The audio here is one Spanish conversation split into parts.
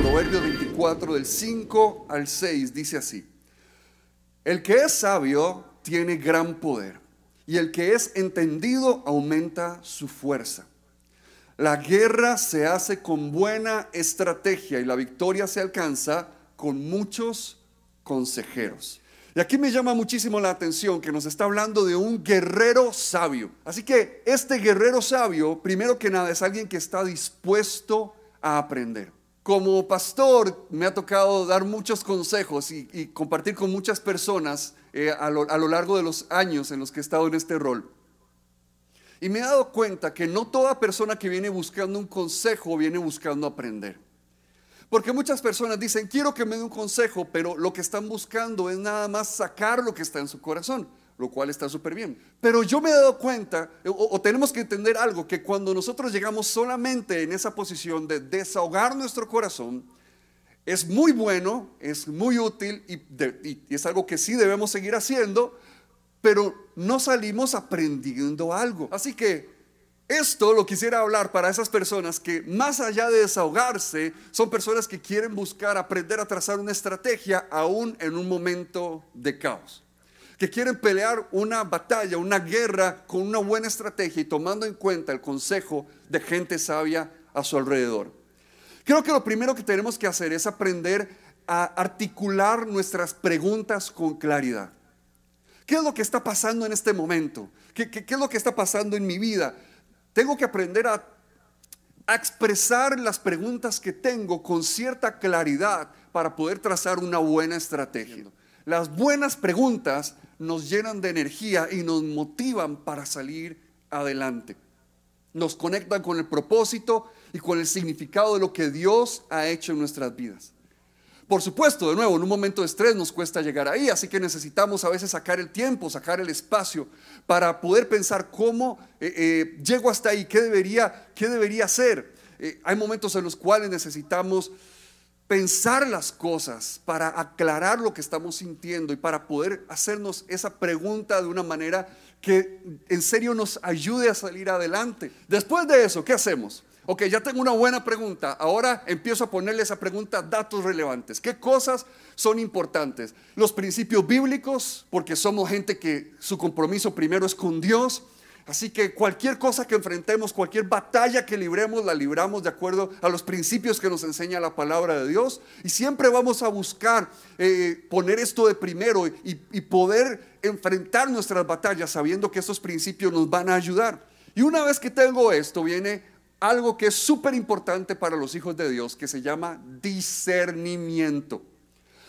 Proverbio 24 del 5 al 6 dice así, el que es sabio tiene gran poder y el que es entendido aumenta su fuerza. La guerra se hace con buena estrategia y la victoria se alcanza con muchos consejeros. Y aquí me llama muchísimo la atención que nos está hablando de un guerrero sabio. Así que este guerrero sabio, primero que nada, es alguien que está dispuesto a aprender. Como pastor me ha tocado dar muchos consejos y, compartir con muchas personas eh, a, lo, a lo largo de los años en los que he estado en este rol. Y me he dado cuenta que no toda persona que viene buscando un consejo viene buscando aprender. Porque muchas personas dicen, quiero que me dé un consejo, pero lo que están buscando es nada más sacar lo que está en su corazón, lo cual está súper bien. Pero yo me he dado cuenta, o, tenemos que entender algo, que cuando nosotros llegamos solamente en esa posición de desahogar nuestro corazón, es muy bueno, es muy útil y es algo que sí debemos seguir haciendo, pero no salimos aprendiendo algo. Así que esto lo quisiera hablar para esas personas que más allá de desahogarse, son personas que quieren buscar aprender a trazar una estrategia aún en un momento de caos. Que quieren pelear una batalla, una guerra con una buena estrategia y tomando en cuenta el consejo de gente sabia a su alrededor. Creo que lo primero que tenemos que hacer es aprender a articular nuestras preguntas con claridad. ¿Qué es lo que está pasando en este momento? ¿Qué, qué es lo que está pasando en mi vida? Tengo que aprender a, expresar las preguntas que tengo con cierta claridad para poder trazar una buena estrategia. Las buenas preguntas nos llenan de energía y nos motivan para salir adelante. Nos conectan con el propósito y con el significado de lo que Dios ha hecho en nuestras vidas. Por supuesto, de nuevo, en un momento de estrés nos cuesta llegar ahí, así que necesitamos a veces sacar el tiempo, sacar el espacio para poder pensar cómo eh, eh, llego hasta ahí, qué debería, qué debería hacer. Eh, hay momentos en los cuales necesitamos pensar las cosas para aclarar lo que estamos sintiendo y para poder hacernos esa pregunta de una manera que en serio nos ayude a salir adelante. Después de eso, ¿qué hacemos? Ok, ya tengo una buena pregunta. Ahora empiezo a ponerle esa pregunta datos relevantes. ¿Qué cosas son importantes? Los principios bíblicos, porque somos gente que su compromiso primero es con Dios. Así que cualquier cosa que enfrentemos, cualquier batalla que libremos, la libramos de acuerdo a los principios que nos enseña la palabra de Dios. Y siempre vamos a buscar eh, poner esto de primero y, poder enfrentar nuestras batallas sabiendo que esos principios nos van a ayudar. Y una vez que tengo esto, viene algo que es súper importante para los hijos de Dios, que se llama discernimiento.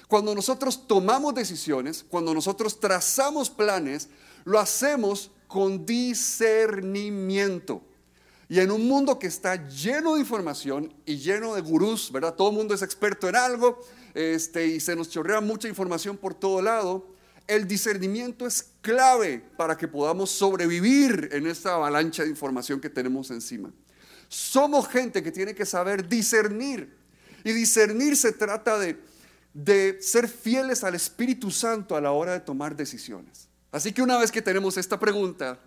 Cuando nosotros tomamos decisiones, cuando nosotros trazamos planes, lo hacemos con discernimiento. Y en un mundo que está lleno de información y lleno de gurús, ¿verdad? Todo el mundo es experto en algo este, y se nos chorrea mucha información por todo lado. El discernimiento es clave para que podamos sobrevivir en esta avalancha de información que tenemos encima. Somos gente que tiene que saber discernir. Y discernir se trata de, de ser fieles al Espíritu Santo a la hora de tomar decisiones. Así que una vez que tenemos esta pregunta,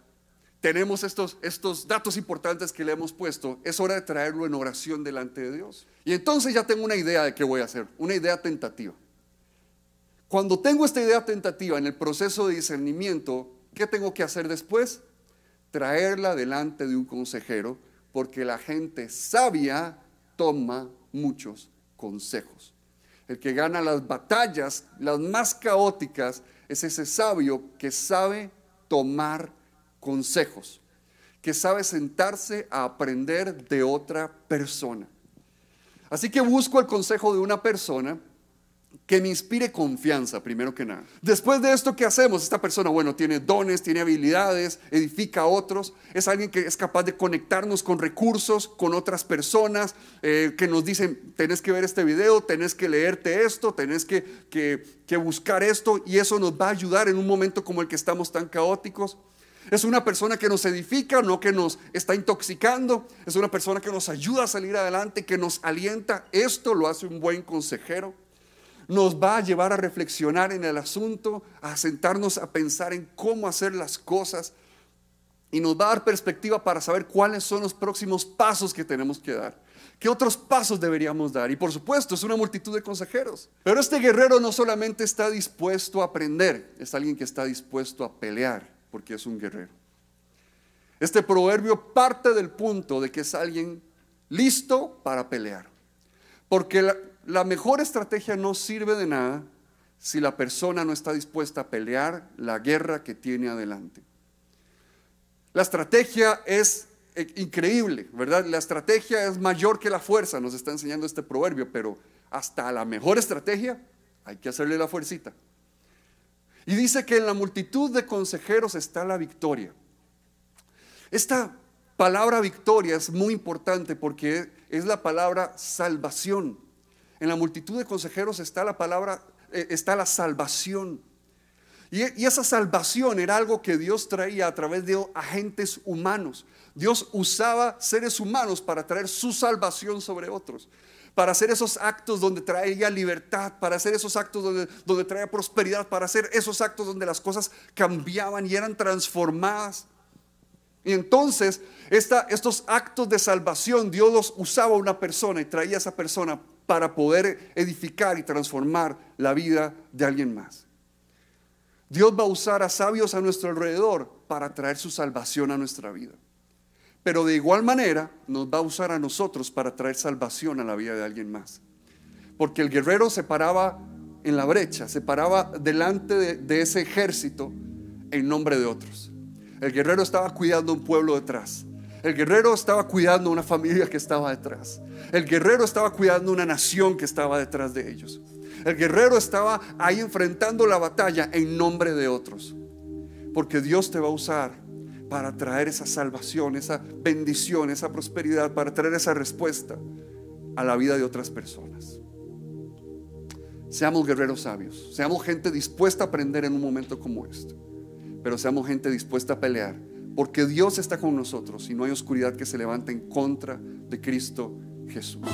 tenemos estos, estos datos importantes que le hemos puesto, es hora de traerlo en oración delante de Dios. Y entonces ya tengo una idea de qué voy a hacer, una idea tentativa. Cuando tengo esta idea tentativa en el proceso de discernimiento, ¿qué tengo que hacer después? Traerla delante de un consejero porque la gente sabia toma muchos consejos. El que gana las batallas, las más caóticas, es ese sabio que sabe tomar consejos, que sabe sentarse a aprender de otra persona. Así que busco el consejo de una persona que me inspire confianza, primero que nada. Después de esto, ¿qué hacemos? Esta persona, bueno, tiene dones, tiene habilidades, edifica a otros, es alguien que es capaz de conectarnos con recursos, con otras personas, eh, que nos dicen, tenés que ver este video, tenés que leerte esto, tenés que, que, que buscar esto, y eso nos va a ayudar en un momento como el que estamos tan caóticos. Es una persona que nos edifica, no que nos está intoxicando. Es una persona que nos ayuda a salir adelante, que nos alienta. Esto lo hace un buen consejero nos va a llevar a reflexionar en el asunto, a sentarnos a pensar en cómo hacer las cosas y nos va a dar perspectiva para saber cuáles son los próximos pasos que tenemos que dar. ¿Qué otros pasos deberíamos dar? Y por supuesto, es una multitud de consejeros. Pero este guerrero no solamente está dispuesto a aprender, es alguien que está dispuesto a pelear, porque es un guerrero. Este proverbio parte del punto de que es alguien listo para pelear. Porque la, mejor estrategia no sirve de nada si la persona no está dispuesta a pelear la guerra que tiene adelante. La estrategia es eh, increíble, ¿verdad? La estrategia es mayor que la fuerza, nos está enseñando este proverbio, pero hasta la mejor estrategia hay que hacerle la fuercita. Y dice que en la multitud de consejeros está la victoria. Esta palabra victoria es muy importante porque es la palabra salvación. En la multitud de consejeros está la palabra, eh, está la salvación. Y, esa salvación era algo que Dios traía a través de agentes humanos. Dios usaba seres humanos para traer su salvación sobre otros, para hacer esos actos donde traía libertad, para hacer esos actos donde, donde traía prosperidad, para hacer esos actos donde las cosas cambiaban y eran transformadas. Y entonces estos actos de salvación Dios los usaba a una persona y traía a esa persona para poder edificar y transformar la vida de alguien más. Dios va a usar a sabios a nuestro alrededor para traer su salvación a nuestra vida. Pero de igual manera nos va a usar a nosotros para traer salvación a la vida de alguien más. Porque el guerrero se paraba en la brecha, se paraba delante de ese ejército en nombre de otros. El guerrero estaba cuidando un pueblo detrás. El guerrero estaba cuidando una familia que estaba detrás. El guerrero estaba cuidando una nación que estaba detrás de ellos. El guerrero estaba ahí enfrentando la batalla en nombre de otros. Porque Dios te va a usar para traer esa salvación, esa bendición, esa prosperidad, para traer esa respuesta a la vida de otras personas. Seamos guerreros sabios, seamos gente dispuesta a aprender en un momento como este pero seamos gente dispuesta a pelear, porque Dios está con nosotros y no hay oscuridad que se levante en contra de Cristo Jesús.